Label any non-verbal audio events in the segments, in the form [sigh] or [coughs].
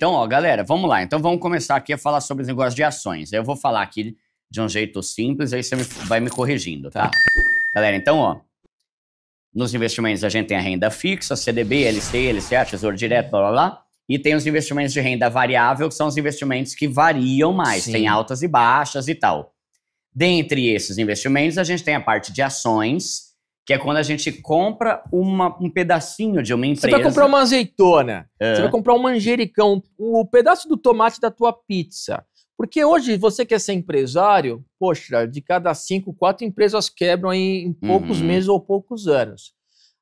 Então, ó, galera, vamos lá. Então vamos começar aqui a falar sobre os negócios de ações. Eu vou falar aqui de um jeito simples, aí você vai me corrigindo, tá? Galera, então, ó. Nos investimentos a gente tem a renda fixa, CDB, LCI, LCA, Tesouro Direto, blá blá blá. E tem os investimentos de renda variável, que são os investimentos que variam mais, Sim. tem altas e baixas e tal. Dentre esses investimentos, a gente tem a parte de ações, que é quando a gente compra uma, um pedacinho de uma empresa. Você vai comprar uma azeitona, é. você vai comprar um manjericão, o um pedaço do tomate da tua pizza. Porque hoje você quer é ser empresário, poxa, de cada cinco, quatro empresas quebram em, poucos uhum. meses ou poucos anos.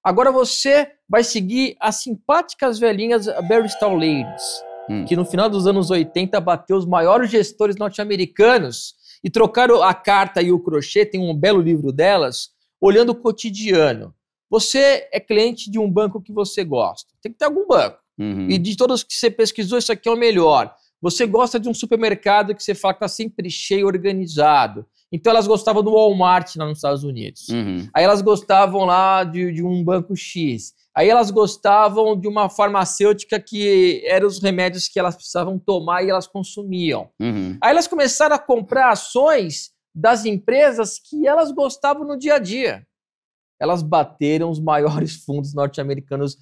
Agora você vai seguir as simpáticas velhinhas Barristan Ladies, hum. que no final dos anos 80 bateu os maiores gestores norte-americanos e trocaram a carta e o crochê, tem um belo livro delas, olhando o cotidiano. Você é cliente de um banco que você gosta. Tem que ter algum banco. Uhum. E de todos que você pesquisou, isso aqui é o melhor. Você gosta de um supermercado que você fala que está sempre cheio, organizado. Então elas gostavam do Walmart lá nos Estados Unidos. Uhum. Aí elas gostavam lá de, de, um banco X. Aí elas gostavam de uma farmacêutica que eram os remédios que elas precisavam tomar e elas consumiam. Uhum. Aí elas começaram a comprar ações das empresas que elas gostavam no dia a dia. Elas bateram os maiores [laughs] fundos norte-americanos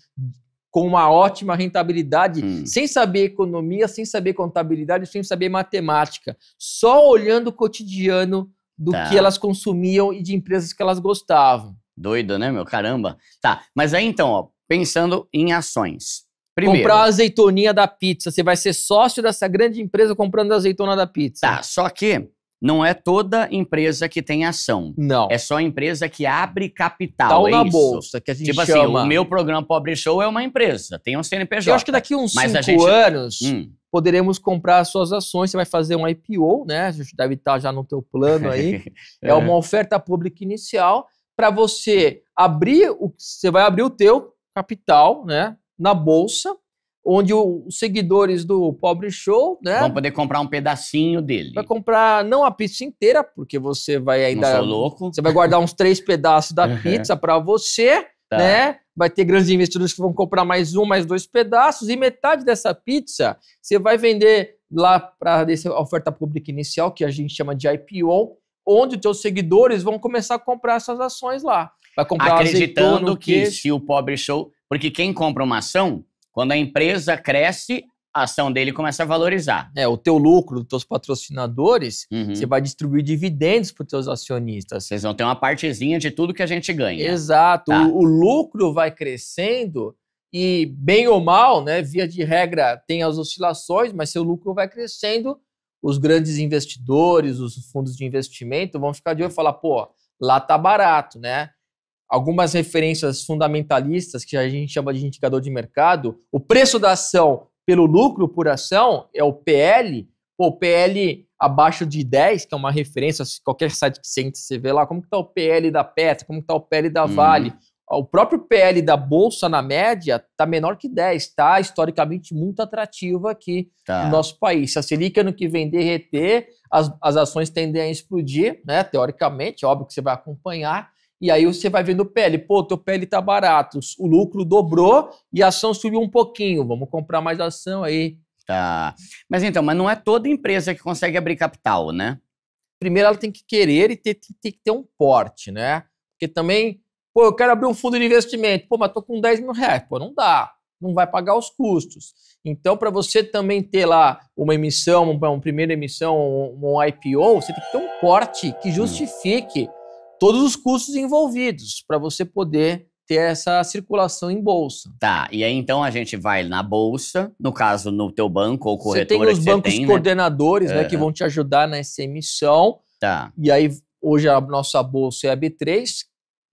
com uma ótima rentabilidade, hum. sem saber economia, sem saber contabilidade, sem saber matemática, só olhando o cotidiano do tá. que elas consumiam e de empresas que elas gostavam. Doido, né, meu? Caramba. Tá, mas aí então, ó, pensando em ações. Primeiro, comprar a azeitoninha da pizza. Você vai ser sócio dessa grande empresa comprando a azeitona da pizza. Tá, só que não é toda empresa que tem ação. Não. É só empresa que abre capital. Tal tá é na isso. bolsa, que a gente tipo assim, chama. Tipo assim, o meu programa Pobre Show é uma empresa, tem um CNPJ. Eu acho que daqui uns Mas cinco gente... anos hum. poderemos comprar suas ações. Você vai fazer um IPO, né? A gente deve estar tá já no teu plano aí. [laughs] é uma oferta pública inicial para você abrir o. Você vai abrir o teu capital, né? Na bolsa onde os seguidores do Pobre Show, né? Vão poder comprar um pedacinho dele. Vai comprar não a pizza inteira, porque você vai ainda. Não sou louco. Você vai guardar uns três pedaços da [laughs] pizza para você, tá. né? Vai ter grandes investidores que vão comprar mais um, mais dois pedaços e metade dessa pizza você vai vender lá para essa oferta pública inicial que a gente chama de IPO, onde os seus seguidores vão começar a comprar essas ações lá. Vai comprar acreditando azeitona, que queijo. se o Pobre Show, porque quem compra uma ação quando a empresa cresce, a ação dele começa a valorizar. É, o teu lucro dos teus patrocinadores, uhum. você vai distribuir dividendos para os teus acionistas. Vocês vão ter uma partezinha de tudo que a gente ganha. Exato. Tá. O, o, lucro vai crescendo e, bem ou mal, né, via de regra, tem as oscilações, mas seu lucro vai crescendo. Os grandes investidores, os fundos de investimento vão ficar de olho e falar, pô, lá tá barato, né? algumas referências fundamentalistas que a gente chama de indicador de mercado, o preço da ação pelo lucro por ação é o PL, o PL abaixo de 10, que é uma referência, qualquer site que você entra, você vê lá como que está o PL da Petro, como está o PL da uhum. Vale. Hum. O próprio PL da Bolsa, na média, está menor que 10, está historicamente muito atrativa aqui tá. no nosso país. Se a Selic ano que vem derreter, as, as ações tendem a explodir, né? Teoricamente, óbvio que você vai acompanhar, e aí você vai vendo o PL, pô, teu PL tá barato, o lucro dobrou e a ação subiu um pouquinho, vamos comprar mais ação aí. Tá. Mas então, mas não é toda empresa que consegue abrir capital, né? Primeiro ela tem que querer e tem que ter um porte, né? Porque também, pô, eu quero abrir um fundo de investimento, pô, mas tô com 10 mil reais, pô, não dá, não vai pagar os custos. Então, para você também ter lá uma emissão, uma, uma primeira emissão, um, um, IPO, você tem que ter um porte que justifique. Hum todos os custos envolvidos para você poder ter essa circulação em bolsa. Tá, e aí então a gente vai na bolsa, no caso no teu banco ou corretora Você tem os bancos tem, né? coordenadores, né? que vão te ajudar nessa emissão. Tá. E aí hoje a nossa bolsa é a B3,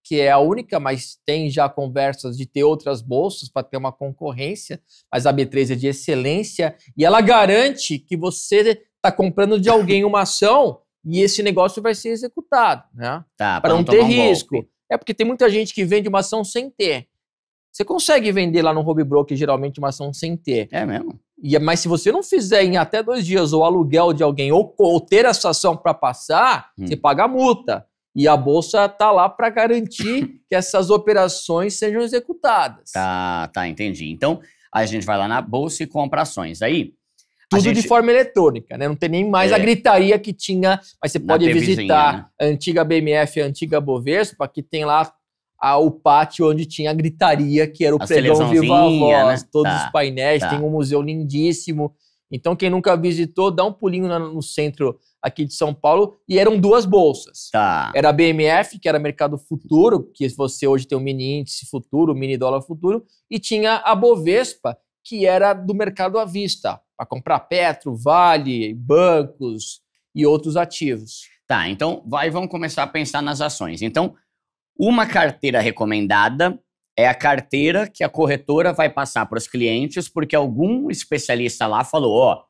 que é a única, mas tem já conversas de ter outras bolsas para ter uma concorrência, mas a B3 é de excelência e ela garante que você está comprando de alguém uma ação e esse negócio vai ser executado, né? Tá, para não, não ter risco. É porque tem muita gente que vende uma ação sem ter. Você consegue vender lá no Broker geralmente uma ação sem ter. É mesmo. E, é, mas se você não fizer em até dois dias o aluguel de alguém ou, ou ter essa ação para passar, hum. você paga a multa. E a bolsa está lá para garantir [laughs] que essas operações sejam executadas. Tá, tá, entendi. Então a gente vai lá na bolsa e compra ações. Aí tudo gente... de forma eletrônica, né? Não tem nem mais é. a gritaria que tinha, mas você pode visitar né? a antiga BMF, a antiga Bovespa, que tem lá a, o pátio onde tinha a gritaria, que era o a pregão Viva a né? Voz, né? todos tá, os painéis, tá. tem um museu lindíssimo. Então, quem nunca visitou, dá um pulinho no centro aqui de São Paulo. E eram duas bolsas. Tá. Era a BMF, que era mercado futuro, que você hoje tem o mini índice futuro, o mini dólar futuro, e tinha a Bovespa, que era do mercado à vista, para comprar Petro, Vale, bancos e outros ativos. Tá, então vai, vamos começar a pensar nas ações. Então, uma carteira recomendada é a carteira que a corretora vai passar para os clientes, porque algum especialista lá falou, ó,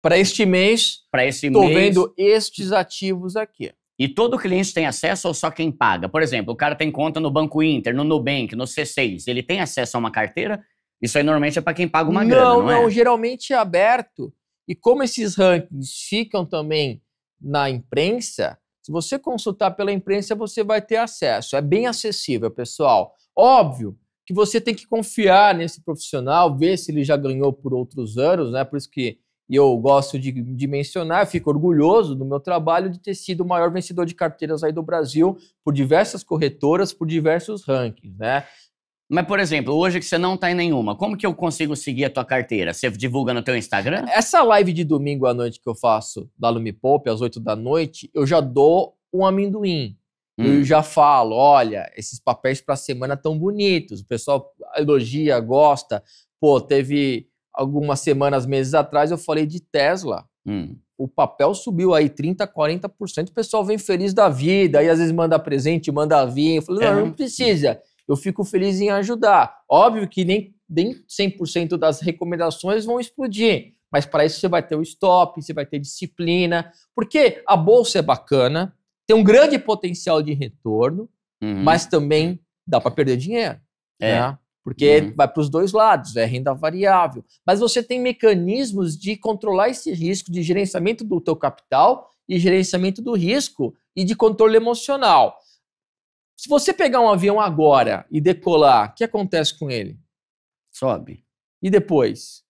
para este mês, para esse vendo estes ativos aqui. E todo cliente tem acesso ou só quem paga? Por exemplo, o cara tem conta no Banco Inter, no Nubank, no C6, ele tem acesso a uma carteira isso aí normalmente é para quem paga uma não, grana, não, não é? geralmente é aberto. E como esses rankings ficam também na imprensa, se você consultar pela imprensa, você vai ter acesso. É bem acessível, pessoal. Óbvio que você tem que confiar nesse profissional, ver se ele já ganhou por outros anos, né? Por isso que eu gosto de, de mencionar, fico orgulhoso do meu trabalho de ter sido o maior vencedor de carteiras aí do Brasil por diversas corretoras, por diversos rankings, né? Mas, por exemplo, hoje que você não está em nenhuma, como que eu consigo seguir a tua carteira? Você divulga no teu Instagram? Essa live de domingo à noite que eu faço da Lume Pop, às 8 da noite, eu já dou um amendoim. Hum. Eu já falo, olha, esses papéis para a semana tão bonitos. O pessoal elogia, gosta. Pô, teve algumas semanas, meses atrás, eu falei de Tesla. Hum. O papel subiu aí 30%, 40%. O pessoal vem feliz da vida. Aí às vezes manda presente, manda vinho. Eu falo, não, é. não precisa eu fico feliz em ajudar. Óbvio que nem, nem 100% das recomendações vão explodir, mas para isso você vai ter o stop, você vai ter disciplina, porque a bolsa é bacana, tem um grande potencial de retorno, uhum. mas também dá para perder dinheiro. É. Né? Porque uhum. vai para os dois lados, é renda variável. Mas você tem mecanismos de controlar esse risco, de gerenciamento do teu capital e gerenciamento do risco e de controle emocional. Se você pegar um avião agora e decolar, o que acontece com ele? Sobe. E depois?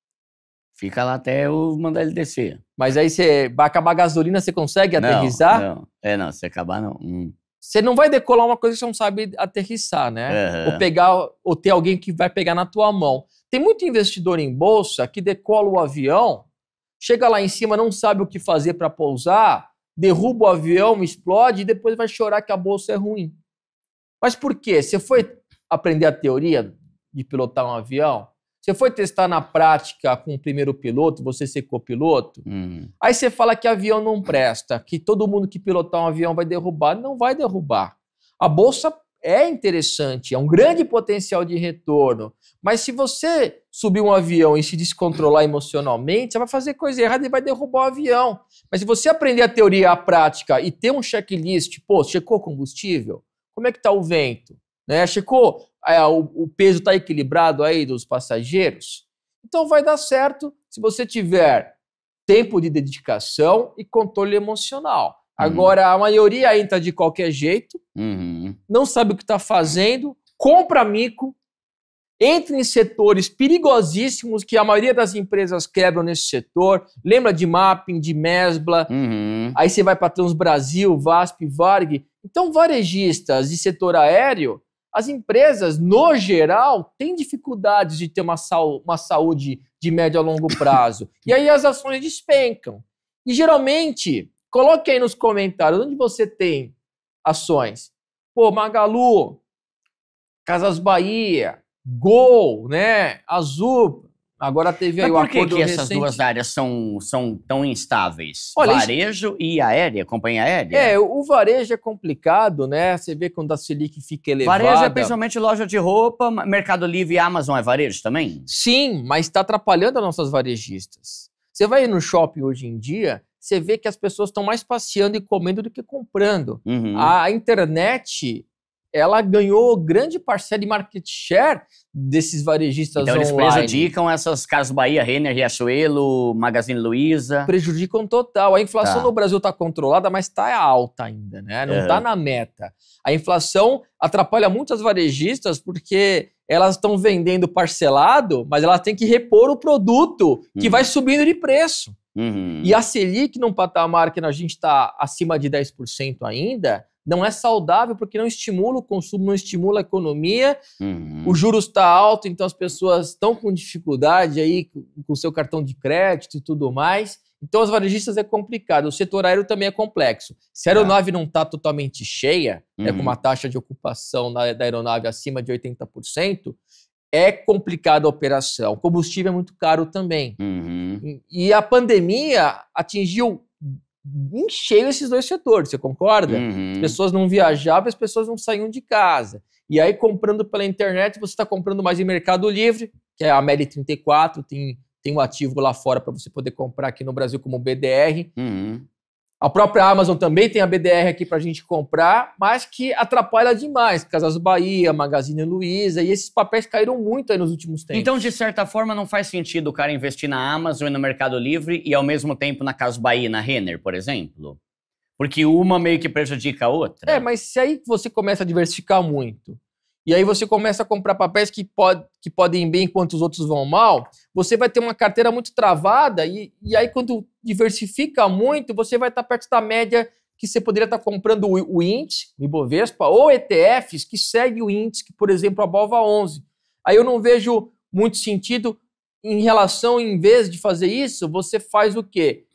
Fica lá até eu mandar ele descer. Mas aí você vai acabar a gasolina, você consegue não, aterrissar? Não, é não, se acabar não. Hum. Você não vai decolar uma coisa que você não sabe aterrissar, né? Uhum. Ou pegar, ou ter alguém que vai pegar na tua mão. Tem muito investidor em bolsa que decola o avião, chega lá em cima, não sabe o que fazer para pousar, derruba o avião, explode e depois vai chorar que a bolsa é ruim. Mas por quê? Você foi aprender a teoria de pilotar um avião? Você foi testar na prática com o primeiro piloto, você ser copiloto? Hum. Aí você fala que avião não presta, que todo mundo que pilotar um avião vai derrubar. Não vai derrubar. A bolsa é interessante, é um grande potencial de retorno. Mas se você subir um avião e se descontrolar emocionalmente, você vai fazer coisa errada e vai derrubar o avião. Mas se você aprender a teoria, a prática e ter um checklist, tipo, pô, checou combustível? Como é que está o vento? Né? Chico, é, o, o peso está equilibrado aí dos passageiros? Então vai dar certo se você tiver tempo de dedicação e controle emocional. Uhum. Agora, a maioria entra tá de qualquer jeito, uhum. não sabe o que está fazendo, compra mico, entra em setores perigosíssimos que a maioria das empresas quebram nesse setor. Lembra de mapping, de mesbla, uhum. aí você vai para Transbrasil, VASP, Varg. Então, varejistas e setor aéreo, as empresas, no geral, têm dificuldades de ter uma, saúde, uma saúde de médio a longo prazo. [coughs] e aí as ações despencam. E geralmente, coloque aí nos comentários onde você tem ações. Pô, Magalu, Casas Bahia, Gol, né? Azul, Agora teve aí Mas por que, que essas recente... duas áreas são, são tão instáveis? Olha, varejo isso... e aérea, companhia aérea? É, o varejo é complicado, né? Você vê quando a Selic fica elevada. Varejo é principalmente loja de roupa, Mercado Livre e Amazon é varejo também? Sim, mas está atrapalhando as nossas varejistas. Você vai no shopping hoje em dia, você vê que as pessoas estão mais passeando e comendo do que comprando. Uhum. A internet ela ganhou grande parcela de market share desses varejistas então, online. Então eles prejudicam essas casas Bahia, Renner, Riachuelo, Magazine Luiza. Prejudicam total. A inflação tá. no Brasil está controlada, mas está alta ainda, né? Não está uhum. na meta. A inflação atrapalha muitas varejistas porque elas estão vendendo parcelado, mas elas têm que repor o produto que uhum. vai subindo de preço. Uhum. E a Selic num patamar que a gente está acima de 10% ainda, não é saudável porque não estimula o consumo, não estimula a economia. Uhum. O juros está alto, então as pessoas estão com dificuldade aí com o seu cartão de crédito e tudo mais. Então as varejistas é complicado. O setor aéreo também é complexo. Se a é. aeronave não está totalmente cheia, uhum. com uma uhum. taxa de ocupação na, da aeronave acima de 80%, é complicada a operação. O combustível é muito caro também. Uhum. E a pandemia atingiu em cheio esses dois setores, você concorda? Uhum. As pessoas não viajavam, as pessoas não saíam de casa. E aí, comprando pela internet, você está comprando mais em Mercado Livre, que é a Meli 34, tem, tem um ativo lá fora para você poder comprar aqui no Brasil como BDR. Uhum. A própria Amazon também tem a BDR aqui para a gente comprar, mas que atrapalha demais. Casas Bahia, Magazine Luiza, e esses papéis caíram muito aí nos últimos tempos. Então, de certa forma, não faz sentido o cara investir na Amazon e no Mercado Livre e, ao mesmo tempo, na Casas Bahia e na Renner, por exemplo? Porque uma meio que prejudica a outra. É, mas se aí você começa a diversificar muito, e aí você começa a comprar papéis que, pode, que podem bem enquanto os outros vão mal, você vai ter uma carteira muito travada e, e aí quando diversifica muito, você vai estar perto da média que você poderia estar comprando o, o índice, o Ibovespa, ou ETFs que seguem o índice, que, por exemplo, a Bova 11. Aí eu não vejo muito sentido em relação, em vez de fazer isso, você faz o quê?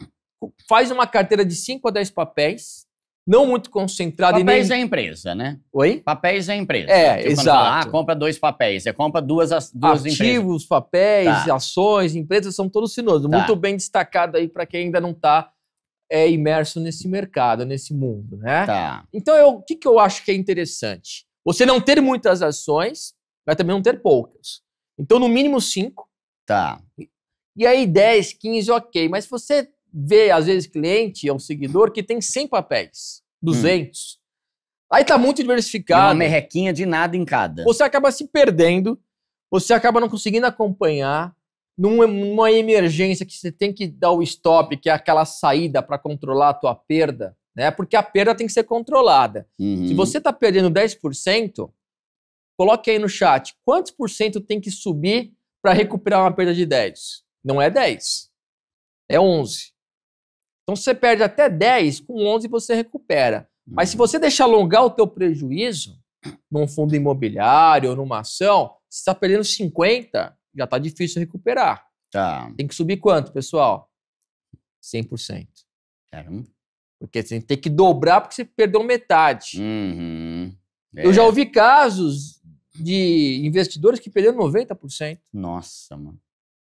Faz uma carteira de 5 a 10 papéis, não muito em Papéis nem... é empresa, né? Oi? Papéis é empresa. É, tipo, exato. Fala, ah, compra dois papéis. É compra duas, duas Ativos, empresas. papéis, tá. ações, empresas, são todos sinônimos. Tá. Muito bem destacado aí para quem ainda não está é, imerso nesse mercado, nesse mundo, né? Tá. Então, o que, que eu acho que é interessante? Você não ter muitas ações, mas também não ter poucas. Então, no mínimo cinco. Tá. E aí, 10, 15, ok. Mas se você vê, às vezes, cliente, é um seguidor, que tem 100 papéis, 200. Hum. Aí tá muito diversificado. Uma merrequinha de nada em cada. Você acaba se perdendo, você acaba não conseguindo acompanhar. Numa, emergência que você tem que dar o stop, que é aquela saída para controlar a tua perda, né? Porque a perda tem que ser controlada. Uhum. Se você tá perdendo 10%, coloque aí no chat quantos por cento tem que subir para recuperar uma perda de 10? Não é 10, é 11. Então se você perde até 10, com 11 você recupera. Mas se uhum. você deixar alongar o teu prejuízo num fundo imobiliário ou numa ação, se está perdendo 50, já está difícil recuperar. Tá. Tem que subir quanto, pessoal? 100%. Caramba. Porque você tem que dobrar porque você perdeu metade. Uhum. É. Eu já é. ouvi casos de investidores que perderam 90%. Nossa, mano.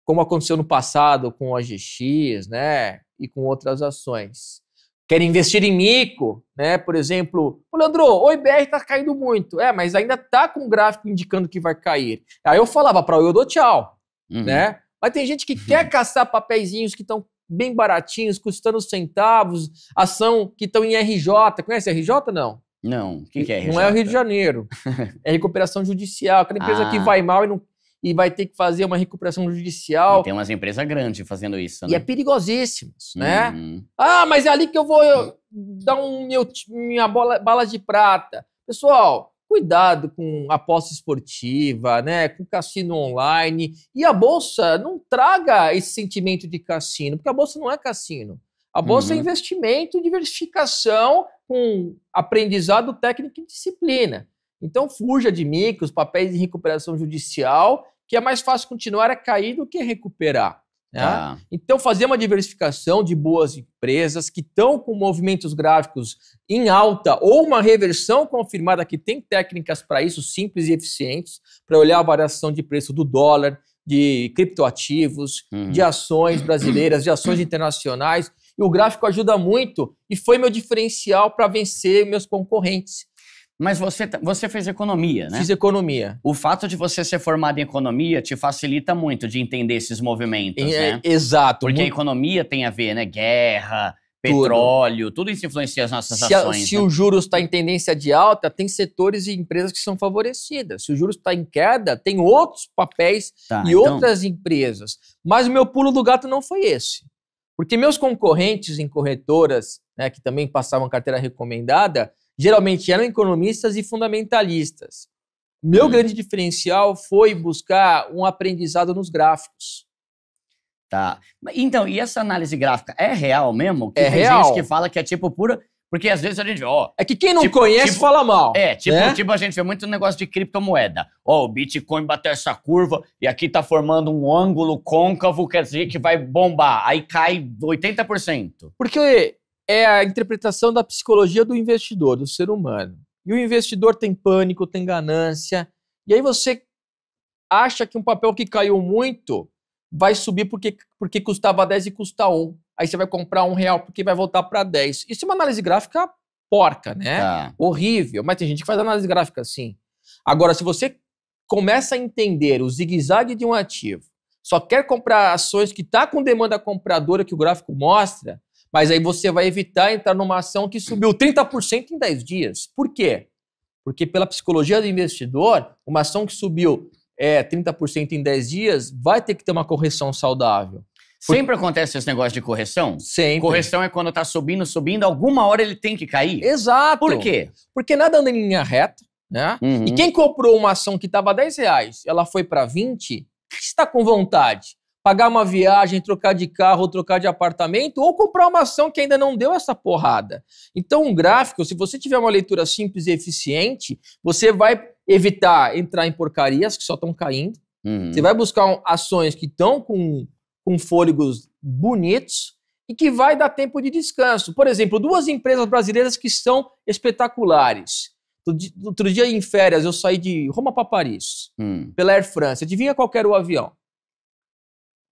Como aconteceu no passado com o AGX, né? e com outras ações. Quer investir em mico, né? Por exemplo, o Leandro, o IBR está caindo muito. É, mas ainda tá com um gráfico indicando que vai cair. Aí eu falava para eu dou tchau, uhum. né? Mas tem gente que uhum. quer caçar papeizinhos que estão bem baratinhos, custando centavos, ação que estão em RJ. Conhece RJ não? Não, o que, que, é RJ? Não é o Rio de Janeiro. [laughs] é recuperação judicial, aquela empresa ah. que vai mal e não e vai ter que fazer uma recuperação judicial. E tem umas empresas grandes fazendo isso, né? E é né? perigosíssimo, né? uhum. né? Ah, mas é ali que eu vou eu, dar um meu, minha bola, bala de prata. Pessoal, cuidado com aposta esportiva, né? Com cassino online. E a bolsa não traga esse sentimento de cassino, porque a bolsa não é cassino. A bolsa é uhum. é investimento, diversificação com aprendizado técnico e disciplina. Então fuja de os papéis de recuperação judicial, que é mais fácil continuar a cair do que recuperar. Né? Ah. Então, fazer uma diversificação de boas empresas que estão com movimentos gráficos em alta ou uma reversão confirmada que tem técnicas para isso simples e eficientes, para olhar a variação de preço do dólar, de criptoativos, uhum. de ações brasileiras, de ações internacionais. E o gráfico ajuda muito e foi meu diferencial para vencer meus concorrentes. Mas você, você fez economia, né? Fiz economia. O fato de você ser formado em economia te facilita muito de entender esses movimentos, é, né? Exato. Porque muito... a economia tem a ver, né? Guerra, petróleo, tudo isso influencia as nossas se ações. Né? se né? o juros está em tendência de alta, tem setores e empresas que são favorecidas. Se o juros está em queda, tem outros papéis tá, e então... outras empresas. Mas o meu pulo do gato não foi esse. Porque meus concorrentes em corretoras, né, que também passavam carteira recomendada, geralmente eram economistas e fundamentalistas. Meu hum. grande diferencial foi buscar um aprendizado nos gráficos. Tá. Então, e essa análise gráfica é real mesmo? Que é tem real. gente que fala que é tipo pura. Porque às vezes a gente vê, ó. É que quem não tipo, conhece tipo, fala mal. É, tipo, né? tipo a gente vê muito negócio de criptomoeda. Ó, o Bitcoin bateu essa curva e aqui tá formando um ângulo côncavo, quer dizer que vai bombar. Aí cai 80%. Porque é a interpretação da psicologia do investidor, do ser humano. E o investidor tem pânico, tem ganância. E aí você acha que um papel que caiu muito vai subir porque, porque custava 10 e custa 1. Aí você vai comprar um real porque vai voltar para 10. Isso é uma análise gráfica porca, né? Tá. Horrível. Mas tem gente que faz análise gráfica assim. Agora, se você começa a entender o zigue-zague de um ativo, só quer comprar ações que está com demanda compradora que o gráfico mostra, mas aí você vai evitar entrar numa ação que subiu 30% em 10 dias. Por quê? Porque pela psicologia do investidor, uma ação que subiu é, 30% em 10 dias vai ter que ter uma correção saudável. Sempre acontece esse negócio de correção? Sempre. Correção é quando está subindo, subindo, alguma hora ele tem que cair. Exato. Por quê? Porque nada anda em linha reta, né? Uhum. E quem comprou uma ação que estava 10 reais, ela foi para 20, está com vontade? pagar uma viagem, trocar de carro, ou trocar de apartamento, ou comprar uma ação que ainda não deu essa porrada. Então, um gráfico, se você tiver uma leitura simples e eficiente, você vai evitar entrar em porcarias que só estão caindo. Uhum. Você vai buscar ações que estão com, com fôlegos bonitos e que vai dar tempo de descanso. Por exemplo, duas empresas brasileiras que são espetaculares. Outro dia, em férias, eu saí de Roma para Paris, hum. pela Air France. Adivinha qual era o avião?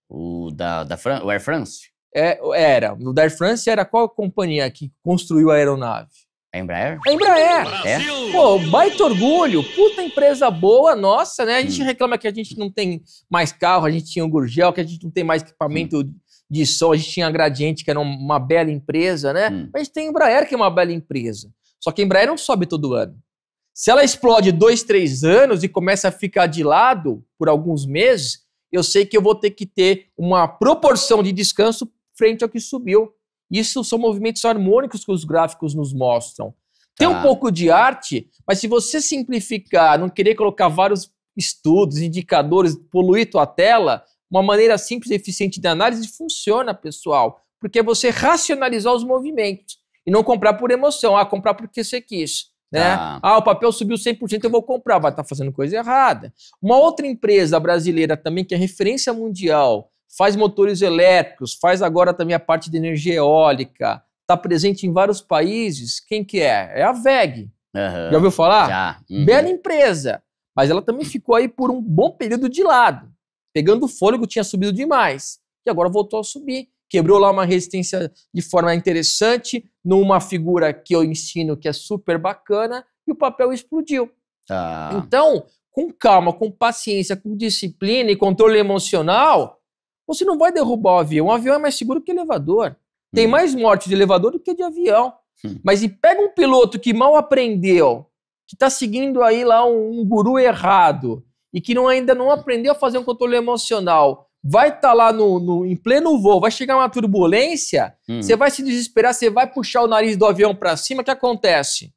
O da, da Fran o Air France? É, era. O da Air France era qual companhia que construiu a aeronave? A Embraer? A Embraer! É. Pô, baita orgulho, puta empresa boa, nossa, né? A gente hum. reclama que a gente não tem mais carro, a gente tinha o Gurgel, que a gente não tem mais equipamento hum. de som a gente tinha a Gradiente, que era uma bela empresa, né? Hum. Mas tem a Embraer, que é uma bela empresa. Só que a Embraer não sobe todo ano. Se ela explode dois, três anos e começa a ficar de lado por alguns meses, eu sei que eu vou ter que ter uma proporção de descanso frente ao que subiu. Isso são movimentos harmônicos que os gráficos nos mostram. Tem um tá. pouco de arte, mas se você simplificar, não querer colocar vários estudos, indicadores, poluir tua tela, uma maneira simples e eficiente de análise funciona, pessoal, porque é você racionalizar os movimentos e não comprar por emoção, ah, comprar porque você quis. Né? Tá. Ah, o papel subiu 100%, eu vou comprar, vai estar tá fazendo coisa errada. Uma outra empresa brasileira também, que é referência mundial, faz motores elétricos, faz agora também a parte de energia eólica, está presente em vários países, quem que é? É a VEG. Uhum. Já ouviu falar? Já. Uhum. Bela empresa, mas ela também ficou aí por um bom período de lado. Pegando fôlego, tinha subido demais. E agora voltou a subir quebrou lá uma resistência de forma interessante, numa figura que eu ensino que é super bacana, e o papel explodiu. Ah. Então, com calma, com paciência, com disciplina e controle emocional, você não vai derrubar o avião. O avião é mais seguro que elevador. Tem hum. mais morte de elevador do que de avião. Hum. Mas e pega um piloto que mal aprendeu, que está seguindo aí lá um, um guru errado e que não, ainda não aprendeu a fazer um controle emocional vai estar tá lá no, no, em pleno voo, vai chegar uma turbulência, hum. você vai se desesperar, você vai puxar o nariz do avião para cima, o que acontece?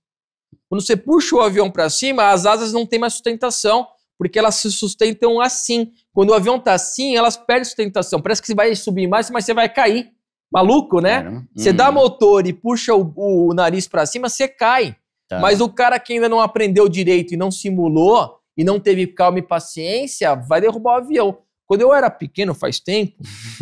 Quando você puxa o avião para cima, as asas não têm mais sustentação, porque elas se sustentam assim. Quando o avião está assim, elas perdem sustentação. Parece que você vai subir mais, mas você vai cair. Maluco, né? Hum. Você dá hum. motor e puxa o, o, o nariz para cima, você cai. Tá. Mas o cara que ainda não aprendeu direito e não simulou e não teve calma e paciência, vai derrubar o avião. Quando eu era pequeno, faz tempo, [laughs]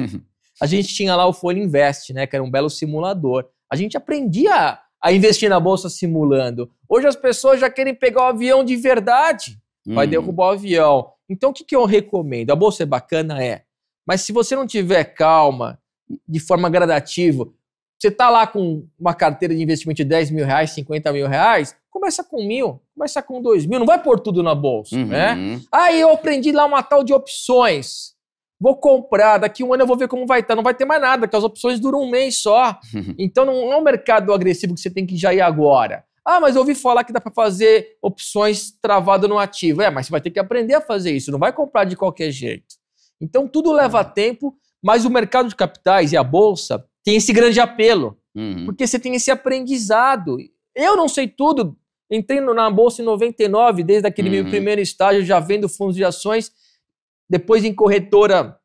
a gente tinha lá o Folha Invest, né? Que era um belo simulador. A gente aprendia a investir na bolsa simulando. Hoje as pessoas já querem pegar o avião de verdade. Vai hum. derrubar o avião. Então, o que, que eu recomendo? A bolsa é bacana? É. Mas se você não tiver calma, de forma gradativa, você está lá com uma carteira de investimento de 10 mil reais, 50 mil reais, começa com mil, começa com dois mil, não vai pôr tudo na bolsa, uhum. né? Aí eu aprendi lá uma tal de opções. Vou comprar, daqui um ano eu vou ver como vai estar. Tá, não vai ter mais nada, porque as opções duram um mês só. [laughs] Então não é um mercado agressivo que você tem que já ir agora. Ah, mas eu ouvi falar que dá para fazer opções travado no ativo. É, mas você vai ter que aprender a fazer isso, não vai comprar de qualquer jeito. Então tudo leva uhum. tempo, mas o mercado de capitais e a bolsa tem esse grande apelo. Uhum. Porque você tem esse aprendizado. Eu não sei tudo. Entrei na bolsa em 99, desde aquele uhum. meu primeiro estágio, já vendo fundos de ações. Depois em corretora,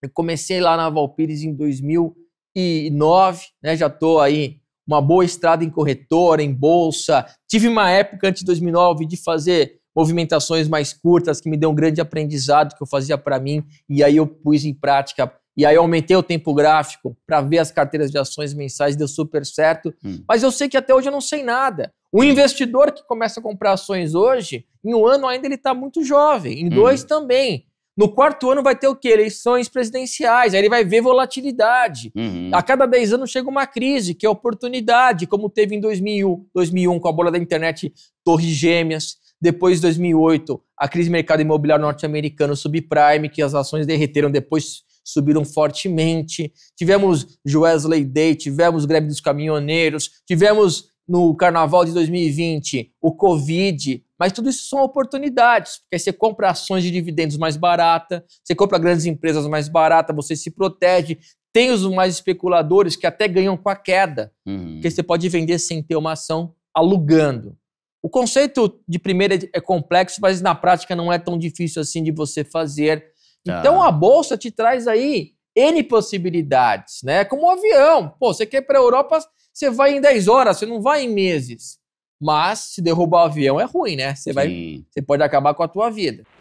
eu comecei lá na Valpires em 2009, né? Já estou aí uma boa estrada em corretora, em bolsa. Tive uma época antes de 2009 de fazer movimentações mais curtas que me deu um grande aprendizado que eu fazia para mim e aí eu pus em prática e aí eu aumentei o tempo gráfico para ver as carteiras de ações mensais, deu super certo. Hum. Mas eu sei que até hoje eu não sei nada. O hum. investidor que começa a comprar ações hoje, em um ano ainda ele está muito jovem, em hum. dois hum. também. No quarto ano vai ter o quê? Eleições presidenciais. Aí ele vai ver volatilidade. Uhum. A cada 10 anos chega uma crise, que é oportunidade, como teve em 2001, 2001 com a bola da internet, Torres Gêmeas. Depois, 2008, a crise do mercado imobiliário norte-americano subprime, que as ações derreteram depois subiram fortemente. Tivemos Wesley Day, tivemos greve dos caminhoneiros, tivemos no carnaval de 2020 o Covid, mas tudo isso são oportunidades, porque você compra ações de dividendos mais barata, você compra grandes empresas mais barata, você se protege. Tem os mais especuladores que até ganham com a queda, uhum. porque você pode vender sem ter uma ação alugando. O conceito de primeira é complexo, mas na prática não é tão difícil assim de você fazer. Tá. Então a bolsa te traz aí N possibilidades, né? Como um avião. Pô, você quer ir para a Europa, você vai em 10 horas, você não vai em meses. Mas se derrubar o avião é ruim, né? Você, vai, você pode acabar com a tua vida.